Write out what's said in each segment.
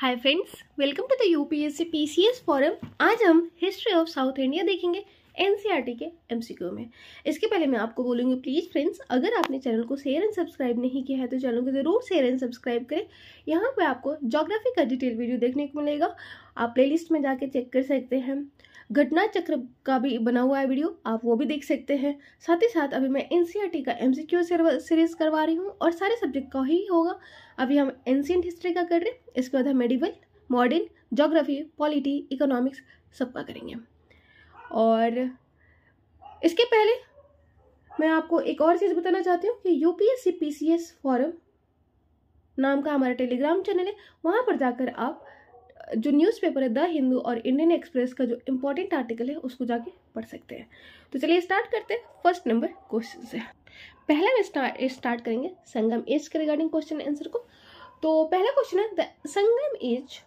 Hi friends welcome to the UPSC PCS forum आज हम history of South India देखेंगे NCERT के MCQ में इसके पहले मैं आपको बोलूँगी प्लीज़ फ्रेंड्स अगर आपने चैनल को शेयर एंड सब्सक्राइब नहीं किया है तो चैनल को ज़रूर शेयर एंड सब्सक्राइब करें यहाँ पर आपको जोग्राफी का डिटेल वीडियो देखने को मिलेगा आप लिस्ट में जाके चेक कर सकते हैं घटना चक्र का भी बना हुआ है वीडियो आप वो भी देख सकते हैं साथ ही साथ अभी मैं एन e का एम सीरीज करवा रही हूँ और सारे सब्जेक्ट का ही होगा अभी हम एनशियट हिस्ट्री का कर रहे हैं इसके बाद हम medieval modern geography polity economics सबका करेंगे और इसके पहले मैं आपको एक और चीज़ बताना चाहती हूँ कि सी एस फॉरम नाम का हमारा टेलीग्राम चैनल है वहाँ पर जाकर आप जो न्यूज़पेपर है द हिंदू और इंडियन एक्सप्रेस का जो इम्पोर्टेंट आर्टिकल है उसको जाके पढ़ सकते हैं तो चलिए स्टार्ट करते हैं फर्स्ट नंबर क्वेश्चन से पहला हम स्टार्ट स्टार्ट करेंगे संगम एज के रिगार्डिंग क्वेश्चन आंसर को तो पहला क्वेश्चन है द संगम एज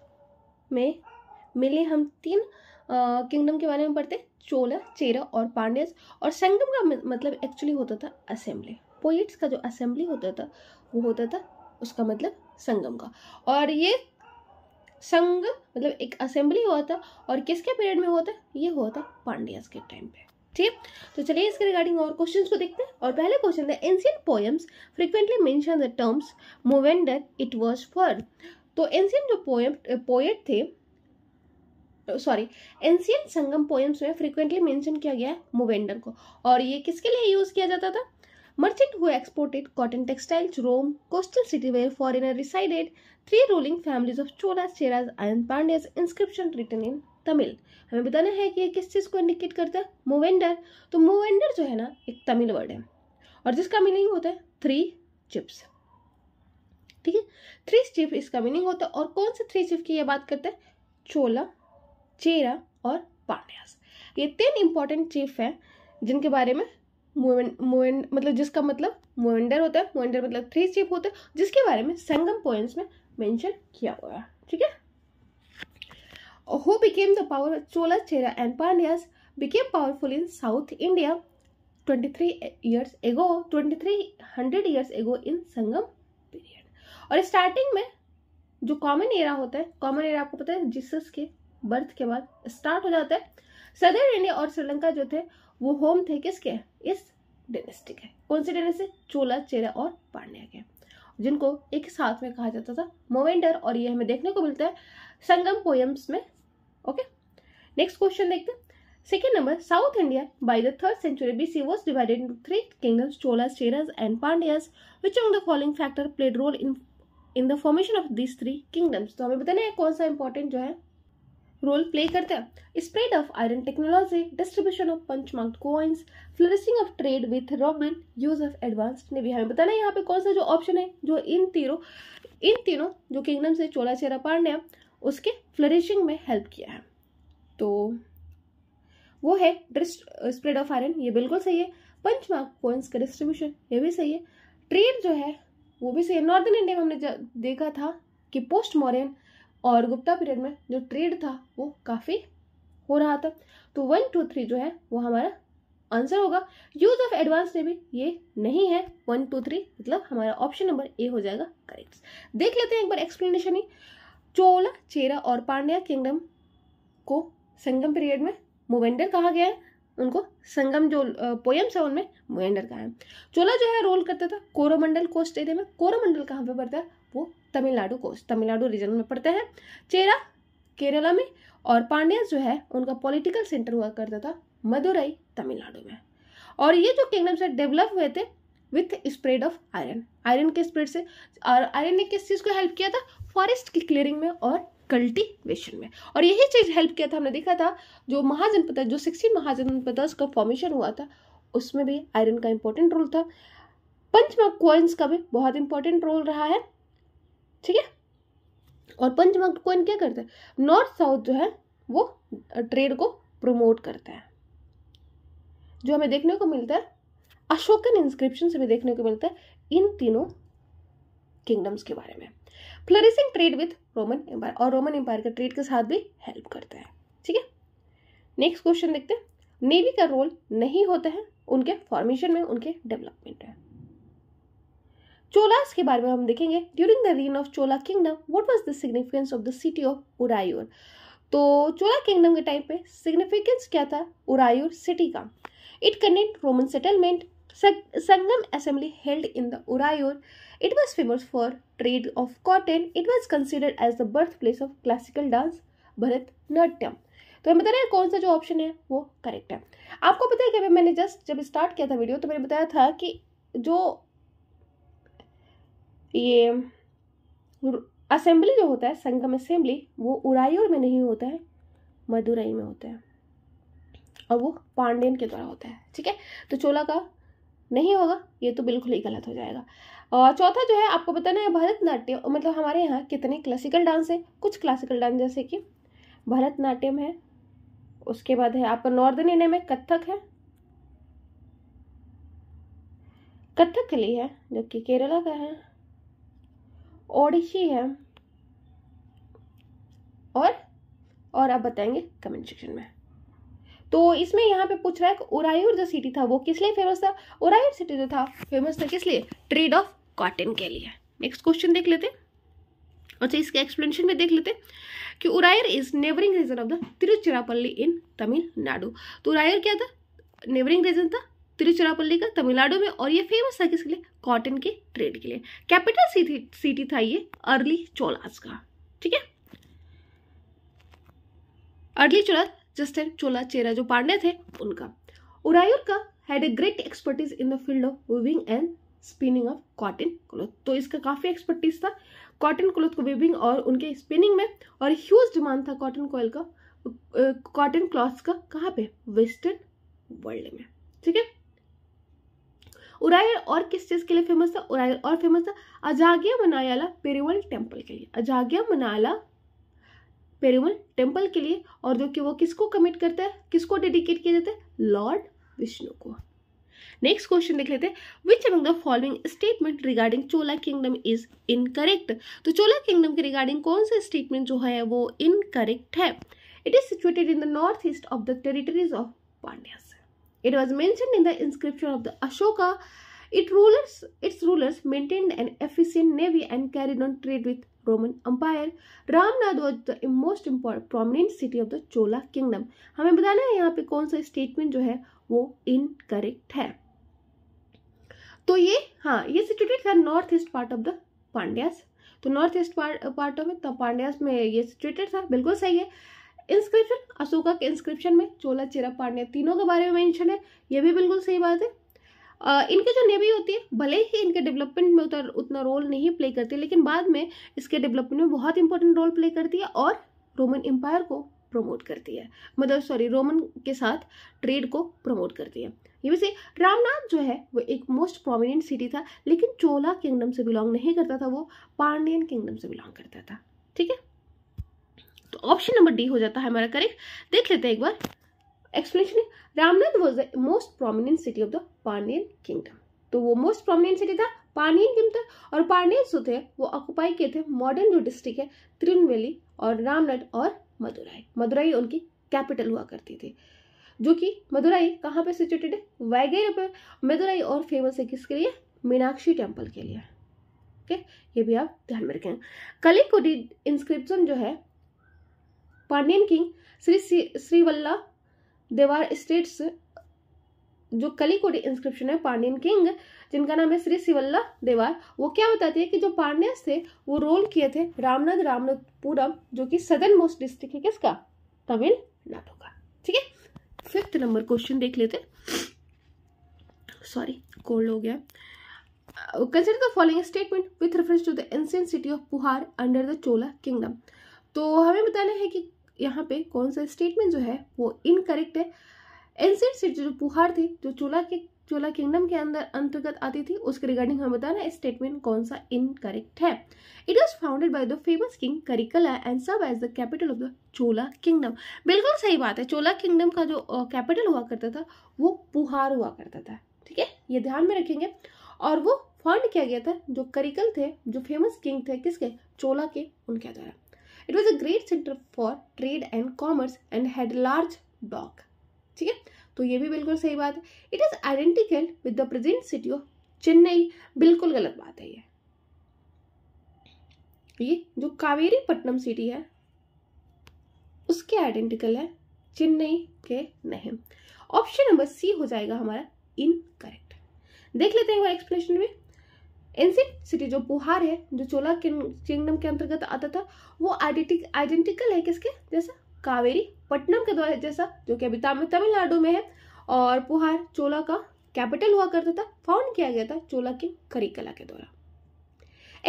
में मिले हम तीन किंगडम के बारे में पढ़ते चोला चेरा और पांडेस और संगम का मतलब एक्चुअली होता था असेंबली पोइट्स का जो असेंबली होता था वो होता था उसका मतलब संगम का और ये संग मतलब एक असेंबली हुआ था और किसके पीरियड में होता ये हुआ था पांड्यास के टाइम पे ठीक तो चलिए इसके रिगार्डिंग और क्वेश्चन को देखते हैं और पहले क्वेश्चन है ancient poems frequently mention the terms Muvendar it was for तो एंशियंट जो पोएम पोएट थे सॉरी एंशियन संगम पोएम्स में फ्रिक्वेंटली मेंशन किया गया है मुवेंडर को और ये किसके लिए यूज़ किया जाता था merchant who exported cotton textiles Rome coastal city where foreigner resided three ruling families of cholas Cheras and pandyas inscription written in Tamil हमें बताना है कि ये किस चीज़ को इंडिकेट करता है मोवेंडर तो मोवेंडर जो है ना एक तमिल वर्ड है और जिसका मीनिंग होता है थ्री चिप्स ठीक है थ्री चिप इसका मीनिंग होता है और कौन से थ्री चिप की ये बात करते हैं चोला चेरा और पांड्यास ये तीन इंपॉर्टेंट चीफ हैं जिनके बारे में मोवेंड मतलब जिसका मतलब मोवेंडर होता है मोवेंडर मतलब थ्री चीफ होते हैं जिसके बारे में संगम पोइंट्स में मेंशन किया हुआ है ठीक है became the power Chola Chera and Pandyas became powerful in South India twenty three years ago twenty three hundred years ago in Sangam period और स्टार्टिंग में जो कॉमन एरा होता है कॉमन एरा आपको पता है जीसस के बर्थ के बाद स्टार्ट हो जाता है सदर इंडिया और श्रीलंका जो थे वो होम थे किसके इस डेनेस्टी के कौन से डेनेस्टी चोला चेरा और पांड्या के जिनको एक साथ में कहा जाता था मोवेंडर और ये हमें देखने को मिलता है संगम पोएम्स में ओके नेक्स्ट क्वेश्चन देखते हैं second number South India by the third century B C was divided into three kingdoms Cholas Cheras and Pandyas which on the following factor played role in in the formation of this three kingdoms तो हमें बताने कौन सा important जो है role play करते हैं spread of iron technology distribution of punch coins flourishing of trade with Roman use of advanced भी हमें बताना यहाँ पे कौन सा जो ऑप्शन है जो इन तीनों इन तीनों जो किंगडम से चोला चेरापाड़ ने उसके फ्लरिशिंग में हेल्प किया है तो वो है स्प्रेड ऑफ आयरन ये बिल्कुल सही है पंच मार्क कॉइन्स का डिस्ट्रीब्यूशन ये भी सही है ट्रेड जो है वो भी सही है नॉर्दर्न इंडिया में हमने देखा था कि पोस्ट मॉरियन और गुप्ता पीरियड में जो ट्रेड था वो काफ़ी हो रहा था तो वन टू थ्री जो है वो हमारा आंसर होगा यूज ऑफ एडवांस से भी ये नहीं है वन टू थ्री मतलब हमारा ऑप्शन नंबर ए हो जाएगा करेक्ट देख लेते हैं एक बार एक्सप्लेनेशन ही चोला चेरा और पांड्या किंगडम को संगम पीरियड में मोवेंडर कहा गया है उनको संगम जो पोएम्स है उनमें मोवेंडर कहा है चोला जो है रोल करता था कोरोमंडल कोस्ट एरिया में कोरोमंडल कहाँ पर पड़ता है वो तमिलनाडु को तमिलनाडु रीजन में पड़ते हैं चेरा केरला में और पांड्या जो है उनका पॉलिटिकल सेंटर हुआ करता था मदुरई तमिलनाडु में और ये जो किंगडम्स है डेवलप हुए थे with spread of iron iron के स्प्रेड से और आयरन ने किस चीज़ को हेल्प किया था फॉरेस्ट की क्लियरिंग में और कल्टीवेशन में और यही चीज़ हेल्प किया था हमने देखा था जो महाजनपद जो सिक्सटीन महाजनपद का फॉर्मेशन हुआ था उसमें भी आयरन का इंपॉर्टेंट रोल था पंचमा कोइंस का भी बहुत इंपॉर्टेंट रोल रहा है ठीक है और पंचमक कौन क्या करता है नॉर्थ साउथ जो है वो ट्रेड को प्रमोट करता है जो हमें देखने को मिलता है अशोकन इंस्क्रिप्शन हमें देखने को मिलता है इन तीनों किंगडम्स के बारे में flourishing trade with Roman empire और रोमन एम्पायर का ट्रेड के साथ भी हेल्प करता है ठीक है नेक्स्ट क्वेश्चन देखते हैं नेवी का रोल नहीं होता है उनके फॉर्मेशन में उनके डेवलपमेंट में चोलास के बारे में हम देखेंगे during the reign of Chola kingdom what was the significance of the city of Uraiyur तो चोला किंगडम के टाइम पे सिग्निफिकेंस क्या था उरायूर सिटी का it contained Roman settlement Sangam assembly in the Uraiyur it was famous for trade of cotton it was considered as the birth place of classical dance Bharata Bharatanatyam तो हमें बता रहे हैं कौन सा जो ऑप्शन है वो करेक्ट है आपको पता है कि मैंने जस्ट जब स्टार्ट किया था वीडियो तो मैंने बताया था कि जो ये असेंबली जो होता है संगम असेंबली वो उरायोर में नहीं होता है मदुरई में होता है और वो पांडेन के द्वारा होता है ठीक है तो चोला का नहीं होगा ये तो बिल्कुल ही गलत हो जाएगा और चौथा जो है आपको बताना है भरतनाट्यम मतलब हमारे यहाँ कितने क्लासिकल डांस हैं कुछ क्लासिकल डांस जैसे कि भरतनाट्यम है उसके बाद है आपका नॉर्दर्न इंडिया में कथक है के लिए है जो कि केरला का है ओडिशी है और और आप बताएंगे कमेंट सेक्शन में तो इसमें यहाँ पे पूछ रहा है कि उरायूर जो सिटी था वो किस लिए फेमस था उरायूर सिटी जो था फेमस था किस लिए ट्रेड ऑफ कॉटन के लिए नेक्स्ट क्वेश्चन देख लेते अच्छा इसके एक्सप्लेनेशन में देख लेते कि Uraiyur is neighbouring region of the Tiruchirappalli in Tamil Nadu तो उरायर क्या था नेबरिंग रीजन था तिरुचिरापल्ली का तमिलनाडु में और ये फेमस था किसके लिए कॉटन के ट्रेड के लिए कैपिटल सिटी सिटी था ये अर्ली चोलास का ठीक है अर्ली चोला जस्टिन चोला चेरा जो पांडे थे उनका उरायूर का had a great expertise in the field of weaving and spinning of cotton cloth तो इसका काफ़ी एक्सपर्टीज था कॉटन क्लोथ को वीविंग और उनके स्पिनिंग में और ह्यूज डिमांड था कॉटन कोयल का कॉटन क्लॉथ का कहाँ पे वेस्टर्न वर्ल्ड में ठीक है उरायल और किस चीज़ के लिए फेमस था उरायल और फेमस था अजागिया मनायाला पेरिवल टेम्पल के लिए अजागिया मनाला पेरिवल टेम्पल के लिए और जो कि वो किसको कमिट करता है किसको डेडिकेट किया जाता है लॉर्ड विष्णु को नेक्स्ट क्वेश्चन देख लेते हैं which among the following statement regarding Chola kingdom is incorrect तो चोला किंगडम के रिगार्डिंग कौन सा स्टेटमेंट जो है वो इनकरेक्ट है it is situated in the north east of the territories of Pandyas It was mentioned in the inscription of the Ashoka. It rulers, its rulers maintained an efficient navy and carried on trade with Roman empire Ramnath was the most prominent city of the Chola kingdom हमें बताना है यहाँ पे कौन सा statement जो है वो इनकरेक्ट है तो ये हाँ ये सिचुएटेड था north east part of the Pandyas तो north east part of the Pandyas में ये सिचुएटेड था बिल्कुल सही है इंस्क्रिप्शन अशोका के इंस्क्रिप्शन में चोला चेरा पांड्य तीनों के बारे में मेंशन है ये भी बिल्कुल सही बात है इनके इनकी जो नेवी होती है भले ही इनके डेवलपमेंट में उतर उतना रोल नहीं प्ले करती लेकिन बाद में इसके डेवलपमेंट में बहुत इंपॉर्टेंट रोल प्ले करती है और रोमन एम्पायर को प्रमोट करती है मतलब सॉरी रोमन के साथ ट्रेड को प्रमोट करती है ये वैसे रामनाथ जो है वो एक मोस्ट प्रोमिनेंट सिटी था लेकिन चोला किंगडम से बिलोंग नहीं करता था वो पांडियन किंगडम से बिलोंग करता था ठीक है तो ऑप्शन नंबर डी हो जाता है हमारा करेक्ट देख लेते हैं एक बार explanation Ramnath was the most prominent city of the Pandyan kingdom तो वो मोस्ट प्रोमिनेंट सिटी था पांडियन किंगडम था और पांडियन जो थे वो ऑक्युपाई किए थे मॉडर्न जो डिस्ट्रिक्ट है तिरुनवेली और रामनाथ और मदुराई मदुराई उनकी कैपिटल हुआ करती थी जो कि मदुराई कहाँ पे सिचुएटेड है वैगैर पर मदुराई और फेमस है किसके लिए मीनाक्षी टेम्पल के लिए ठीक ये भी आप ध्यान में रखें कलिकोडी इंस्क्रिप्शन जो है पांडियन किंग श्री श्रीवल्ला देवार स्टेट्स जो कलीकोटी इंस्क्रिप्शन है पांडियन किंग जिनका नाम है श्री शिवल्ला देवार वो क्या बताती है कि जो पांड्यस थे वो रोल किए थे रामनाथ रामनाथपुरम जो कि सदर्न मोस्ट डिस्ट्रिक्ट है किसका तमिलनाडु का ठीक है फिफ्थ नंबर क्वेश्चन देख लेते सॉरी कोल्ड हो गया consider the following statement with reference to the ancient city of Puhar under the Chola kingdom तो हमें बताना है कि यहाँ पे कौन सा स्टेटमेंट जो है वो इनकरेक्ट है एंसेंट सिट जो पुहार थी जो चोला के चोला किंगडम के अंदर अंतर्गत आती थी उसके रिगार्डिंग हमें बताना स्टेटमेंट कौन सा इनकरेक्ट है it was founded by the famous king Karikala and सब as the capital of the Chola kingdom बिल्कुल सही बात है चोला किंगडम का जो कैपिटल uh, हुआ करता था वो पुहार हुआ करता था ठीक है ये ध्यान में रखेंगे और वो फाउंड किया गया था जो करिकल थे जो फेमस किंग थे किसके चोला के उनके द्वारा it was a great centre for trade and commerce and had large dock ठीक है तो ये भी बिल्कुल सही बात है it is identical with the present city of Chennai बिल्कुल गलत बात है ये ये जो कावेरी पट्टनम सिटी है उसके आइडेंटिकल है चेन्नई के नहीं ऑप्शन नंबर सी हो जाएगा हमारा इनकरेक्ट देख लेते हैं एक्सप्लेनेशन में एंशियंट सिटी जो पुहार है जो चोला किंगडम के अंतर्गत आता था वो आइडेंटिकल है किसके जैसा कावेरी पट्टनम के द्वारा जैसा जो कि अभी तमिलनाडु में है और पुहार चोला का कैपिटल हुआ करता था फाउंड किया गया था चोला के करिकला के द्वारा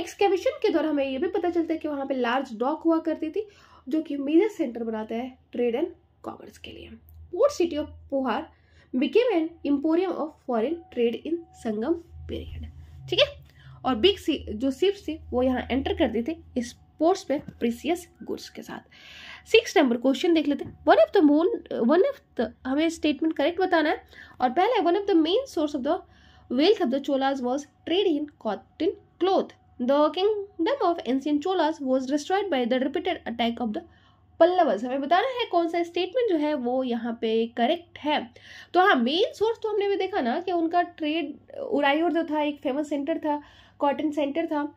एक्सकेविशन के द्वारा हमें यह भी पता चलता है कि वहां पे लार्ज डॉक हुआ करती थी जो कि मेजर सेंटर बनाता है ट्रेड एंड कॉमर्स के लिए port city of Puhar became an emporium of foreign trade in Sangam period ठीक है और बिग सी जो सिप्स थी वो यहाँ एंटर करती थी स्पोर्ट्स में प्रीसियस गुड्स के साथ सिक्स नंबर क्वेश्चन देख लेते one of the moon one of the हमें स्टेटमेंट करेक्ट बताना है और पहला है one of the main source of the wealth of the Cholas was trade in cotton cloth the kingdom of ancient Cholas was destroyed by the repeated attack of the Pallavas हमें बताना है कौन सा स्टेटमेंट जो है वो यहाँ पे करेक्ट है तो हाँ मेन सोर्स तो हमने भी देखा ना कि उनका ट्रेड उरायोर जो था एक फेमस सेंटर था कॉटन सेंटर था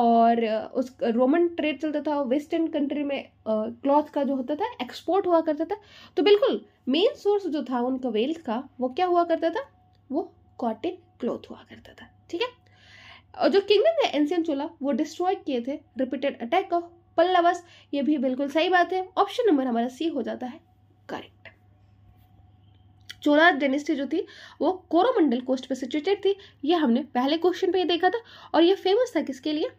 और उस रोमन ट्रेड चलता था वेस्टर्न कंट्री में क्लॉथ का जो होता था एक्सपोर्ट हुआ करता था तो बिल्कुल मेन सोर्स जो था उनका वेल्थ का वो क्या हुआ करता था वो कॉटन क्लॉथ हुआ करता था ठीक है और जो किंगडम है एंशियन चोला वो डिस्ट्रॉय किए थे रिपीटेड अटैक ऑफ पल्लवस ये भी बिल्कुल सही बात है ऑप्शन नंबर हमारा सी हो जाता है करेक्ट चोला डेनेस्टी जो थी वो कोरोमंडल कोस्ट पर सिचुएटेड थी ये हमने पहले क्वेश्चन पे देखा था और ये फेमस था किसके लिए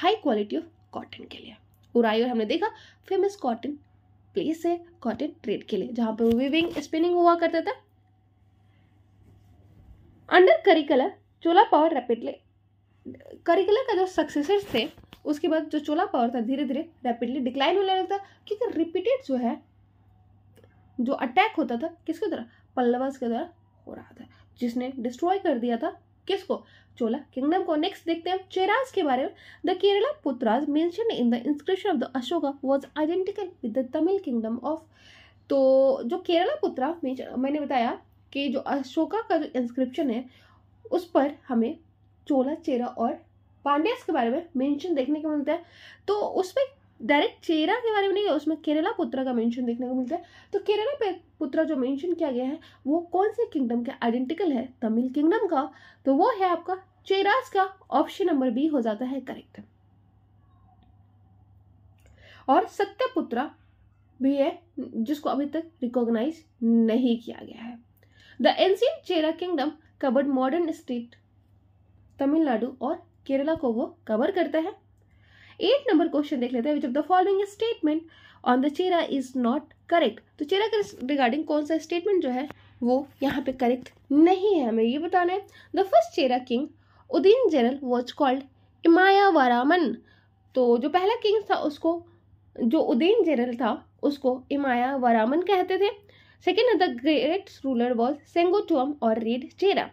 हाई क्वालिटी ऑफ कॉटन के लिए उराइवर हमने देखा फेमस कॉटन प्लेस है कॉटन ट्रेड के लिए जहाँ पर वीविंग स्पिनिंग हुआ करता था under Karikala Chola power rapidly Karikala का जो सक्सेसर्स थे उसके बाद जो चोला पावर था धीरे धीरे रैपिडली डिक्लाइन होने लगता क्योंकि रिपीटेड जो है जो अटैक होता था किसके तरह पल्लवस के द्वारा हो रहा था जिसने डिस्ट्रॉय कर दिया था किसको चोला किंगडम को नेक्स्ट देखते हैं चेराज के बारे में the Keralaputras mention in the inscription of the Ashoka was identical with the Tamil kingdom of तो जो केरला पुत्रा मैंने बताया कि जो अशोका का जो इंस्क्रिप्शन है उस पर हमें चोला चेरा और पांड्यास के बारे में मेंशन देखने को मिलता है तो उसमें डायरेक्ट चेरा के बारे में नहीं है उसमें केरला पुत्र का मेंशन देखने को मिलता है तो केरला पुत्र जो मेंशन किया गया है वो कौन से किंगडम के आइडेंटिकल है तमिल किंगडम का तो वो है आपका चेरास का ऑप्शन नंबर बी हो जाता है करेक्ट और सत्यपुत्र भी है जिसको अभी तक रिकॉग्नाइज नहीं किया गया है the ancient Chera kingdom covered modern state Tamil Nadu और केरला को वो कवर करता है एट नंबर क्वेश्चन देख लेते हैं which of the following statement on the Chera is not correct तो चेरा के रिगार्डिंग कौन सा स्टेटमेंट जो है वो यहाँ पे करेक्ट नहीं है हमें ये बताना है the first Chera king Udiyan Cheral was called Imaya Varamban तो जो पहला किंग था उसको जो उदीन जनरल था उसको इमाया वारामन कहते थे second the great ruler was Senguttuvan और red Chera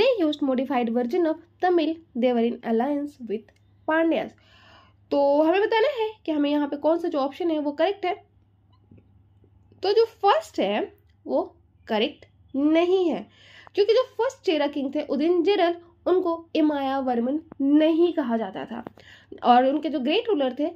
they use modified version of Tamil देवर इन अलायंस विथ पांड्यास तो हमें बताना है कि हमें यहाँ पे कौन सा जो ऑप्शन है वो करेक्ट है तो जो फर्स्ट है वो करेक्ट नहीं है क्योंकि जो फर्स्ट चेरा किंग थे उदिन जेरल उनको इमाया वर्मन नहीं कहा जाता था और उनके जो ग्रेट रूलर थे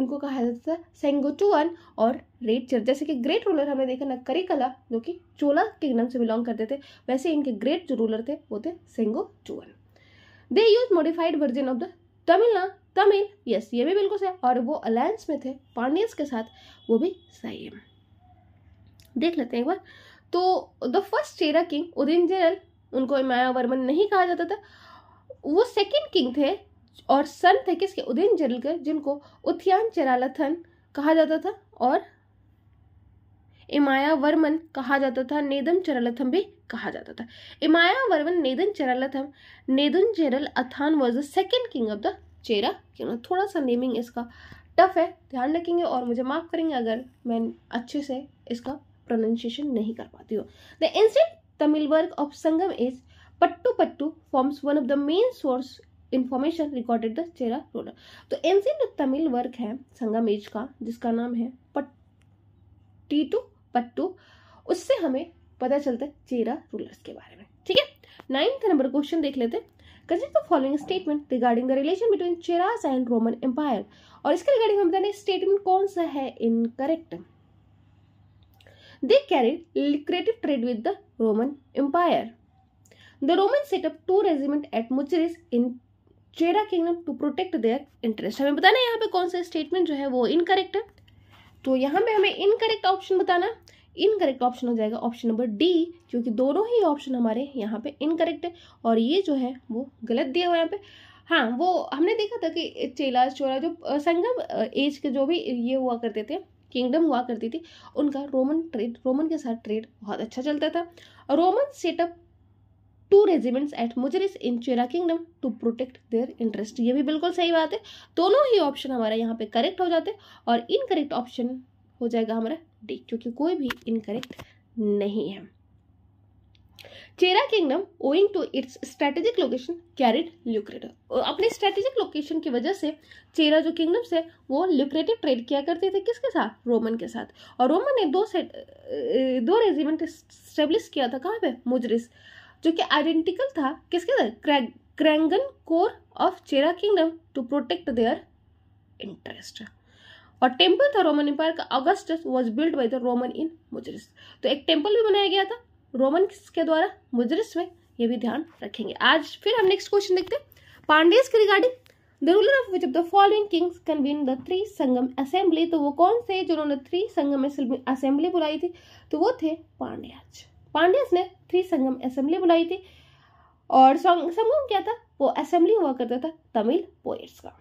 उनको कहा जाता था सेंगोचुअन और रेड चेर जैसे कि ग्रेट रूलर हमने देखा ना करिकला जो कि चोला किंगडम से बिलोंग करते थे वैसे इनके ग्रेट जो रूलर थे वो थे Senguttuvan they use modified version of the तमिलना तमिल यस ये भी बिल्कुल सही और वो अलायंस में थे पांडियंस के साथ वो भी सही है देख लेते हैं एक बार तो the first Chera king Udiyan Cheral उनको माया वर्मन नहीं कहा जाता था वो सेकंड किंग थे और सन थे किसके उदिन जनरल के जिनको उथियान चरालथन कहा जाता था और इमाया वर्मन कहा जाता था नेदम चरलथम भी कहा जाता था Imaya Varman Nedan Cheralatham Nedun Cheral Athan was the second king of the Chera क्यों थोड़ा सा नेमिंग इसका टफ है ध्यान रखेंगे और मुझे माफ़ करेंगे अगर मैं अच्छे से इसका प्रोनाउंसिएशन नहीं कर पाती हूँ the instant Tamil work of Sangam is Pattu Pattu forms one of the main source information recorded the Chera ruler तो एंशियंट तमिल वर्क है संगम एज का जिसका नाम है पट्टीटू पट्टू उससे हमें पता चलता है चेरा रूलर्स के बारे में ठीक है नाइन्थ नंबर क्वेश्चन देख लेते हैं consider the following statement regarding the relation between Cheras and Roman empire और इसके रिगार्डिंग हम बताने स्टेटमेंट कौन सा है incorrect they carried lucrative trade with the Roman Empire. The Romans set up two regiments at Muchiris in Chera kingdom to protect their interest हमें बताना यहाँ पे कौन सा स्टेटमेंट जो है वो इनकरेक्ट है तो यहाँ पे हमें इनकरेक्ट ऑप्शन बताना इनकरेक्ट ऑप्शन हो जाएगा ऑप्शन नंबर डी क्योंकि दोनों ही ऑप्शन हमारे यहाँ पे इनकरेक्ट है और ये जो है वो गलत दिया हुआ यहाँ पे हाँ वो हमने देखा था कि चेला चोरा जो संगम एज के जो भी ये हुआ करते थे किंगडम हुआ करती थी उनका रोमन ट्रेड रोमन के साथ ट्रेड बहुत अच्छा चलता था Roman set up two regiments at Muziris in Chera kingdom to protect their interest ये भी बिल्कुल सही बात है दोनों ही ऑप्शन हमारे यहाँ पे करेक्ट हो जाते और इनकरेक्ट ऑप्शन हो जाएगा हमारा डी क्योंकि कोई भी इनकरेक्ट नहीं है Chera kingdom owing to its strategic location carried lucrative अपने स्ट्रेटेजिक लोकेशन की वजह से चेरा जो किंगडम्स है वो ल्यूक्रेटिव ट्रेड किया करते थे किसके साथ रोमन के साथ और रोमन ने दो सेट दो रेजिमेंट स्टेब्लिश किया था कहाँ पे मुजरिस जो कि आइडेंटिकल था किसके साथ Cranganore of Chera kingdom to protect their interest और टेम्पल था रोमन एम्पायर का Augustus was built by the Roman in Muziris तो एक टेम्पल भी बनाया गया था रोमन के द्वारा मुजरिस में ये भी ध्यान रखेंगे आज फिर हम नेक्स्ट क्वेश्चन देखते हैं पांडेस के regarding the ruler of which of the following kings convene the three Sangam assembly तो वो कौन थे जिन्होंने थ्री संगम असेंबली बुलाई थी तो वो थे पांड्याज पांड्याज ने थ्री संगम असेंबली बुलाई थी और संगम क्या था वो असेंबली हुआ करता था तमिल पोएट्स का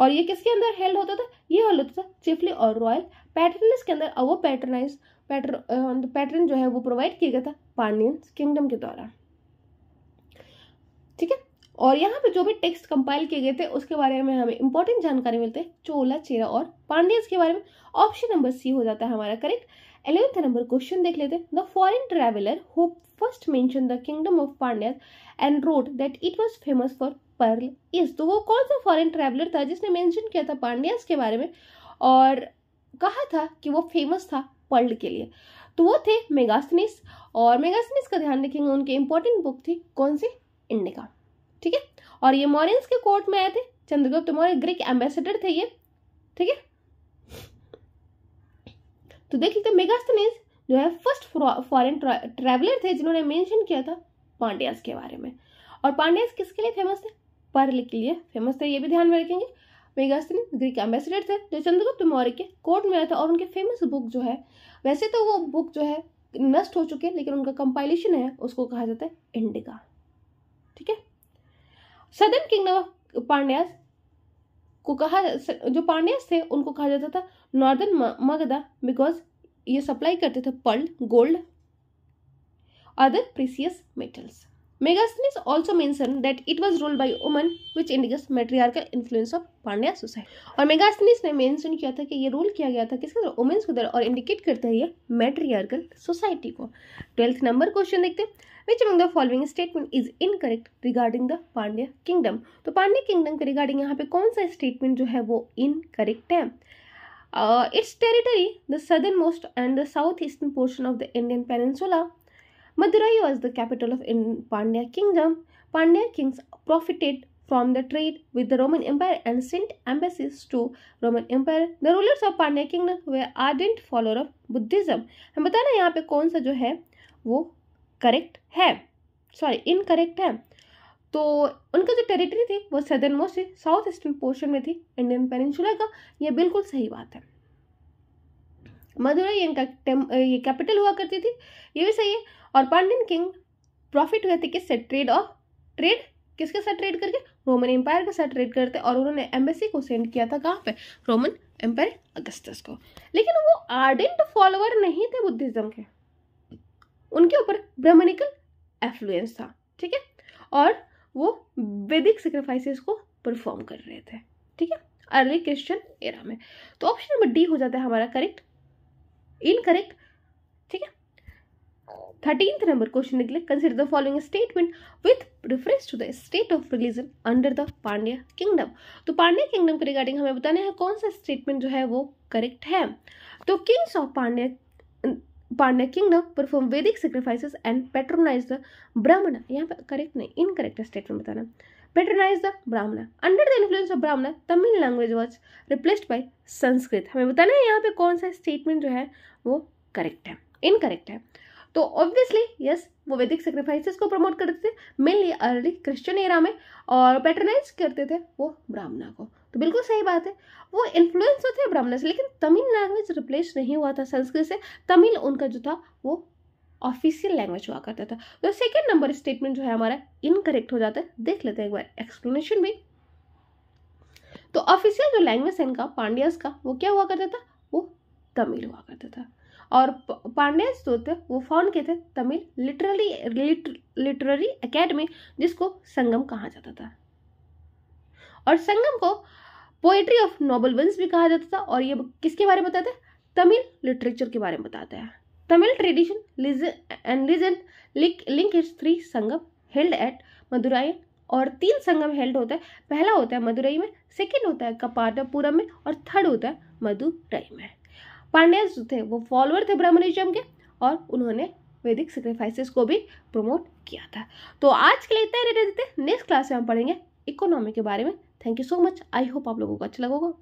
और ये किसके अंदर हेल्ड होता था ये हेल्ड होता था चिफली और रॉयल पैटर्न के अंदर वो पैटर्नाइज पैटर्न पैटर्न जो है वो प्रोवाइड किया गया था पांडियन किंगडम के द्वारा ठीक है और यहाँ पे जो भी टेक्स्ट कंपाइल किए गए थे उसके बारे में हमें इंपॉर्टेंट जानकारी मिलते हैं चोला चेरा और पांडियंस के बारे में ऑप्शन नंबर सी हो जाता है हमारा करेक्ट एलेवेंथ नंबर क्वेश्चन देख लेते हैं the foreign traveller who first mention the kingdom of Pandyas and wrote that it was famous for pearls तो वो कौन सा फॉरेन ट्रैवलर था जिसने मेंशन किया था पांड्यास के बारे में और कहा था कि वो फेमस था पर्ल के लिए तो वो थे मेगास्थनीस और मेगास्थनीस का ध्यान रखेंगे उनकी इंपॉर्टेंट बुक थी कौन सी इंडिका ठीक है और ये मॉरियंस के कोर्ट में आए थे चंद्रगुप्त मौर्य ग्रीक एम्बेसडर थे ये ठीक है तो देख लेते तो मेगास्थनीस जो है फर्स्ट फॉरेन ट्रैवलर थे जिन्होंने मेंशन किया था पांड्यास के बारे में और पांड्यास किसके लिए फेमस थे पर्ल लिख लिए फेमस थे ये भी ध्यान में रखेंगे मेगास्थनी ग्रीक एम्बेसडर थे जो चंद्रगुप्त मौर्य के कोर्ट में आया था और उनके फेमस बुक जो है वैसे तो वो बुक जो है नष्ट हो चुके हैं लेकिन उनका कंपाइलेशन है उसको कहा जाता है इंडिका ठीक है सदन किंगडम ऑफ पांड्यास को कहा जो पांड्यास थे उनको कहा जाता था नॉर्दर्न मगधा बिकॉज ये सप्लाई करते थे pearl gold other precious metals Megasthenes also mentioned that it was ruled by women, which indicates matriarchal influence of Pandya society और मेगास्थनीस ने मेंशन किया था कि ये रूल किया गया था किसके द्वारा वुमेन्स के द्वारा और इंडिकेट करता है ये मेट्रियार्कल सोसाइटी को ट्वेल्थ नंबर क्वेश्चन देखते हैं which among the following statement is incorrect regarding the Pandya kingdom तो पांड्या किंगडम के रिगार्डिंग यहाँ पे कौन सा स्टेटमेंट जो है वो इनकरेक्ट है its territory the southern most and the south eastern portion of the Indian peninsula Madurai was the capital of in Pandya kingdom. Pandya kings profited from the trade with the Roman Empire and sent embassies to Roman Empire. The rulers of Pandya kingdom were ardent followers of Buddhism. हम बताना यहाँ पे कौन सा जो है वो correct है सॉरी इनकरेक्ट है तो उनका जो टेरिटरी थी वो southern most south eastern portion में थी इंडियन पेनिनसुला का ये बिल्कुल सही बात है मदुरई इनका टेम ये कैपिटल हुआ करती थी ये भी सही है और पांडिन किंग प्रॉफिट हुए थे किससे ट्रेड और ट्रेड किसके साथ ट्रेड करके रोमन एम्पायर के साथ ट्रेड करते और उन्होंने एम्बेसी को सेंड किया था कहाँ पे रोमन एम्पायर अगस्तस को लेकिन वो आर्डेंट फॉलोअर नहीं थे बुद्धिज्म के उनके ऊपर ब्रह्मनिकल एफ्लुएंस था ठीक है और वो वैदिक सेक्रीफाइसेस को परफॉर्म कर रहे थे ठीक है अर्ली क्रिश्चियन एरा में तो ऑप्शन नंबर डी हो जाता है हमारा करेक्ट incorrect ठीक है थर्टींथ नंबर क्वेश्चन निकले consider the following statement with reference to the state of religion under the Pandya kingdom तो पांड्या किंगडम के रिगार्डिंग हमें बताना है कौन सा स्टेटमेंट जो है वो करेक्ट है तो kings of Pandya Pandya kingdom perform Vedic sacrifices and patronize the Brahmin यहाँ पर करेक्ट नहीं इनकरेक्ट स्टेटमेंट बताना patronized the Brahmin under the influence of Brahmin Tamil language was replaced by Sanskrit हमें बताना है यहाँ पे कौन सा स्टेटमेंट जो है वो करेक्ट है इनकरेक्ट है तो ऑब्वियसली यस yes, वो वैदिक सेक्रीफाइसेस को प्रमोट करते थे मेनली अर्ली क्रिश्चियन एरा में और पैटर्नाइज करते थे वो ब्राह्मणा को तो बिल्कुल सही बात है वो इन्फ्लुएंस तो थे ब्राह्मणा से लेकिन तमिल लैंग्वेज रिप्लेस नहीं हुआ था संस्कृत से तमिल उनका जो था वो ऑफिशियल लैंग्वेज हुआ करता था तो सेकेंड नंबर स्टेटमेंट जो है हमारा इनकरेक्ट हो जाता है देख लेते हैं एक बार एक्सप्लेनेशन भी तो ऑफिशियल जो लैंग्वेज है इनका पांड्यास का वो क्या हुआ करता था वो तमिल हुआ करता था और पांड्यास जो थे वो फाउंड किए थे तमिल लिटरली लिटररी अकेडमी जिसको संगम कहा जाता था और संगम को पोएट्री ऑफ नोबल वंस भी कहा जाता था और ये किसके बारे में बताता है तमिल लिटरेचर के बारे में बताता है Tamil tradition and legend link its three Sangam held at Madurai और तीन संगम हेल्ड होता है पहला होता है मदुरई में सेकेंड होता है कपाटापुरम में और थर्ड होता है मदुरई में पांड्या जो थे वो फॉलोअर थे ब्रह्मनिजम के और उन्होंने वैदिक सेक्रीफाइसेस को भी प्रमोट किया था तो आज के लिए इतना ही रहते नेक्स्ट क्लास में हम पढ़ेंगे इकोनॉमी के बारे में thank you so much I hope आप लोगों को अच्छा लगेगा